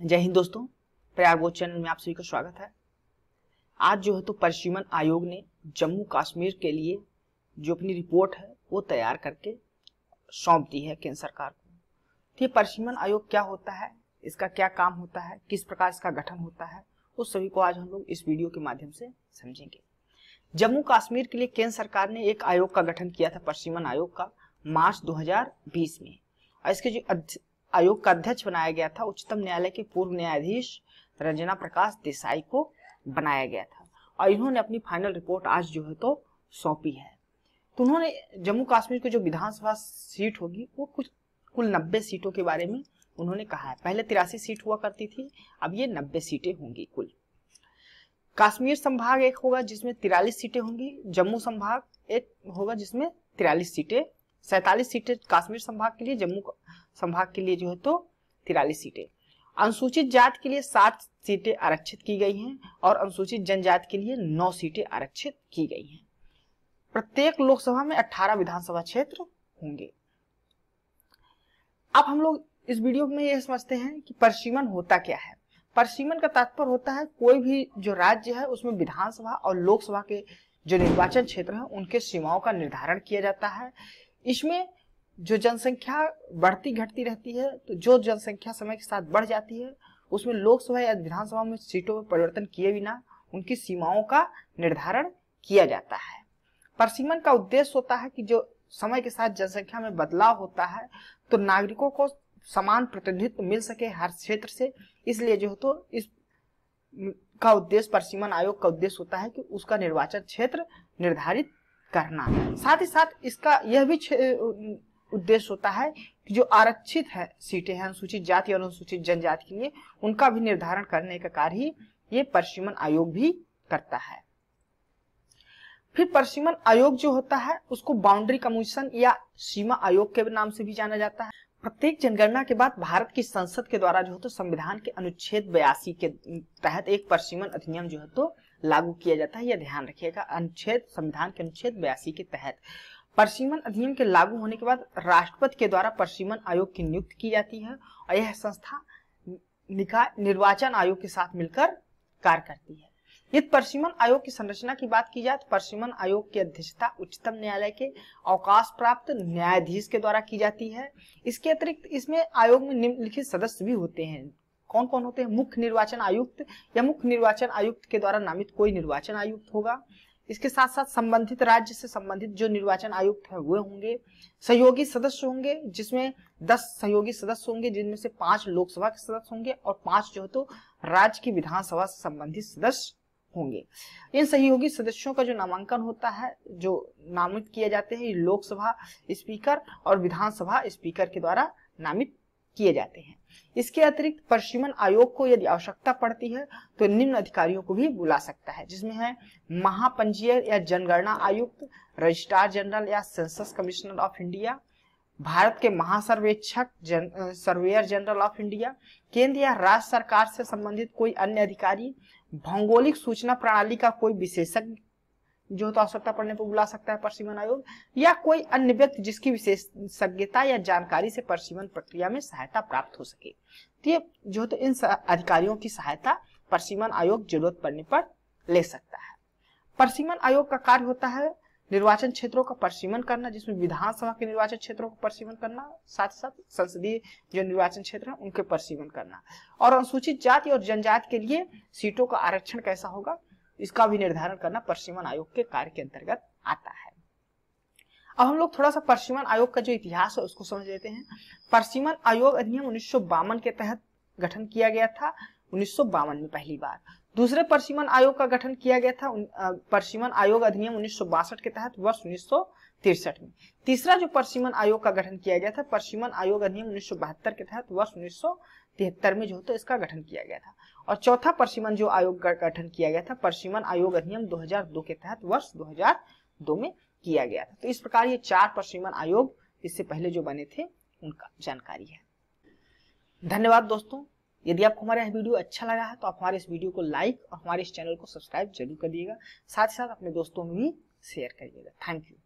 जय हिंद दोस्तों प्रयागोज चैनल में आप सभी का स्वागत है आज जो है तो परिसीमन आयोग ने जम्मू कश्मीर के लिए जो अपनी रिपोर्ट है वो तैयार करके सौंप दी है केंद्र सरकार को तो ये परिसीमन आयोग क्या होता है इसका क्या काम होता है किस प्रकार इसका गठन होता है उस सभी को आज हम लोग इस वीडियो के माध्यम से समझेंगे जम्मू कश्मीर के लिए केंद्र सरकार ने एक आयोग का गठन किया था परिसीमन आयोग का मार्च दो में और इसके जो आयोग का अध्यक्ष बनाया गया था उच्चतम न्यायालय के पूर्व न्यायाधीश रंजना प्रकाश देसाई को बनाया गया था और इन्होंने अपनी फाइनल रिपोर्ट आज जो है तो सौंपी है तो उन्होंने जम्मू कश्मीर की जो विधानसभा सीट होगी वो कुछ कुल नब्बे सीटों के बारे में उन्होंने कहा है पहले तिरासी सीट हुआ करती थी अब ये नब्बे सीटें होंगी कुल कश्मीर संभाग एक होगा जिसमें तिरालीस सीटें होंगी जम्मू संभाग एक होगा जिसमें तिरालीस सीटें सैतालीस सीटें काश्मीर संभाग के लिए जम्मू संभाग के लिए जो है तो तिरालीस सीटें अनुसूचित जाति के लिए सात सीटें आरक्षित की गई हैं और अनुसूचित जनजाति के लिए नौ सीटें आरक्षित की गई हैं प्रत्येक लोकसभा में अठारह विधानसभा क्षेत्र होंगे अब हम लोग इस वीडियो में यह समझते हैं कि परसीमन होता क्या है परसीमन का तात्पर्य होता है कोई भी जो राज्य है उसमें विधानसभा और लोकसभा के जो निर्वाचन क्षेत्र है उनके सीमाओं का निर्धारण किया जाता है इसमें जो जनसंख्या बढ़ती घटती रहती है तो जो जनसंख्या समय के साथ बढ़ जाती है उसमें लोकसभा या विधानसभा में सीटों में परिवर्तन किए बिना उनकी सीमाओं का निर्धारण किया जाता है परसीमन का उद्देश्य होता है कि जो समय के साथ जनसंख्या में बदलाव होता है तो नागरिकों को समान प्रतिनिधित्व मिल सके हर क्षेत्र से इसलिए जो तो इस का उद्देश्य परसीमन आयोग का उद्देश्य होता है कि उसका निर्वाचन क्षेत्र निर्धारित करना साथ ही साथ इसका यह भी उद्देश्य होता है कि जो आरक्षित है सीटें हैं अनुसूचित जाति और अनुसूचित जनजाति के लिए उनका भी निर्धारण करने का कार्य ही ये परिसीमन आयोग भी करता है फिर परिसीमन आयोग जो होता है उसको बाउंड्री कमीशन या सीमा आयोग के नाम से भी जाना जाता है प्रत्येक जनगणना के बाद भारत की संसद के द्वारा जो है तो संविधान के अनुच्छेद बयासी के तहत एक परिसीमन अधिनियम जो है तो लागू किया जाता है यह ध्यान रखिएगा अनुच्छेद संविधान के अनुच्छेद बयासी के तहत परसीमन अधिनियम के लागू होने के बाद राष्ट्रपति के द्वारा परसीमन आयोग की नियुक्ति की जाती है और यह संस्था निकाय निर्वाचन आयोग के साथ मिलकर कार्य करती है यदि परसीमन आयोग की संरचना की बात की जाए तो परसीमन आयोग की अध्यक्षता उच्चतम न्यायालय के अवकाश प्राप्त न्यायाधीश के द्वारा की जाती है इसके अतिरिक्त इसमें आयोग में निम्नलिखित सदस्य भी होते हैं कौन कौन होते हैं मुख्य निर्वाचन आयुक्त या मुख्य निर्वाचन आयुक्त के द्वारा नामित कोई निर्वाचन आयुक्त होगा इसके साथ साथ संबंधित राज्य से संबंधित जो निर्वाचन आयुक्त है वे होंगे सहयोगी सदस्य होंगे जिसमें दस सहयोगी सदस्य होंगे जिनमें से पांच लोकसभा के सदस्य होंगे और पांच जो है तो राज्य की विधानसभा से संबंधित सदस्य होंगे इन सहयोगी सदस्यों का जो नामांकन होता है जो नामित किए जाते हैं लोकसभा स्पीकर और विधानसभा स्पीकर के द्वारा नामित किए जाते हैं इसके अतिरिक्त परिसीमन आयोग को यदि आवश्यकता पड़ती है तो निम्न अधिकारियों को भी बुला सकता है जिसमें है महापंजीयर या जनगणना आयुक्त रजिस्ट्रार जनरल या census commissioner of India Bharat के महासर्वेक्षक जन, सर्वेयर जनरल ऑफ इंडिया केंद्र या राज्य सरकार से संबंधित कोई अन्य अधिकारी भौगोलिक सूचना प्रणाली का कोई विशेषज्ञ जो तो आवश्यकता पड़ने पर बुला सकता है परसिमन आयोग या कोई अन्य व्यक्ति जिसकी विशेषज्ञता या जानकारी से परसिमन प्रक्रिया में सहायता प्राप्त हो सके तो ये जो तो इन अधिकारियों की सहायता परसीवन आयोग जरूरत पड़ने पर ले सकता है परसिमन आयोग का कार्य होता है निर्वाचन क्षेत्रों का परसीवन करना जिसमें विधानसभा के निर्वाचन क्षेत्रों का परसीवन करना साथ साथ संसदीय जो निर्वाचन क्षेत्र है उनके परसीवन करना और अनुसूचित जाति और जनजाति के लिए सीटों का आरक्षण कैसा होगा इसका भी निर्धारण करना परसीमन आयोग के कार्य के अंतर्गत आता है अब हम लोग थोड़ा सा परसीमन आयोग का जो इतिहास है उसको समझ लेते हैं परसीमन आयोग अधिनियम उन्नीस के तहत गठन किया गया था उन्नीस में पहली बार दूसरे परसिमन आयोग का गठन किया गया था परसिमन आयोग अधिनियम उन्नीस के तहत वर्ष उन्नीस तिरसठ में तीसरा जो परसिमन आयोग का गठन किया गया था परसिमन आयोग अधिनियम उन्नीस के तहत वर्ष उन्नीस तिहत्तर में जो तो इसका गठन किया गया था और चौथा परसिमन जो आयोग का गठन किया गया था परसीमन आयोग अधिनियम 2002 के तहत वर्ष 2002 में किया गया था तो इस प्रकार ये चार परसिमन आयोग इससे पहले जो बने थे उनका जानकारी है धन्यवाद दोस्तों यदि आपको हमारा यह वीडियो अच्छा लगा है तो आप हमारे इस वीडियो को लाइक और हमारे इस चैनल को सब्सक्राइब जरूर करिएगा साथ ही साथ अपने दोस्तों में भी शेयर करिएगा थैंक यू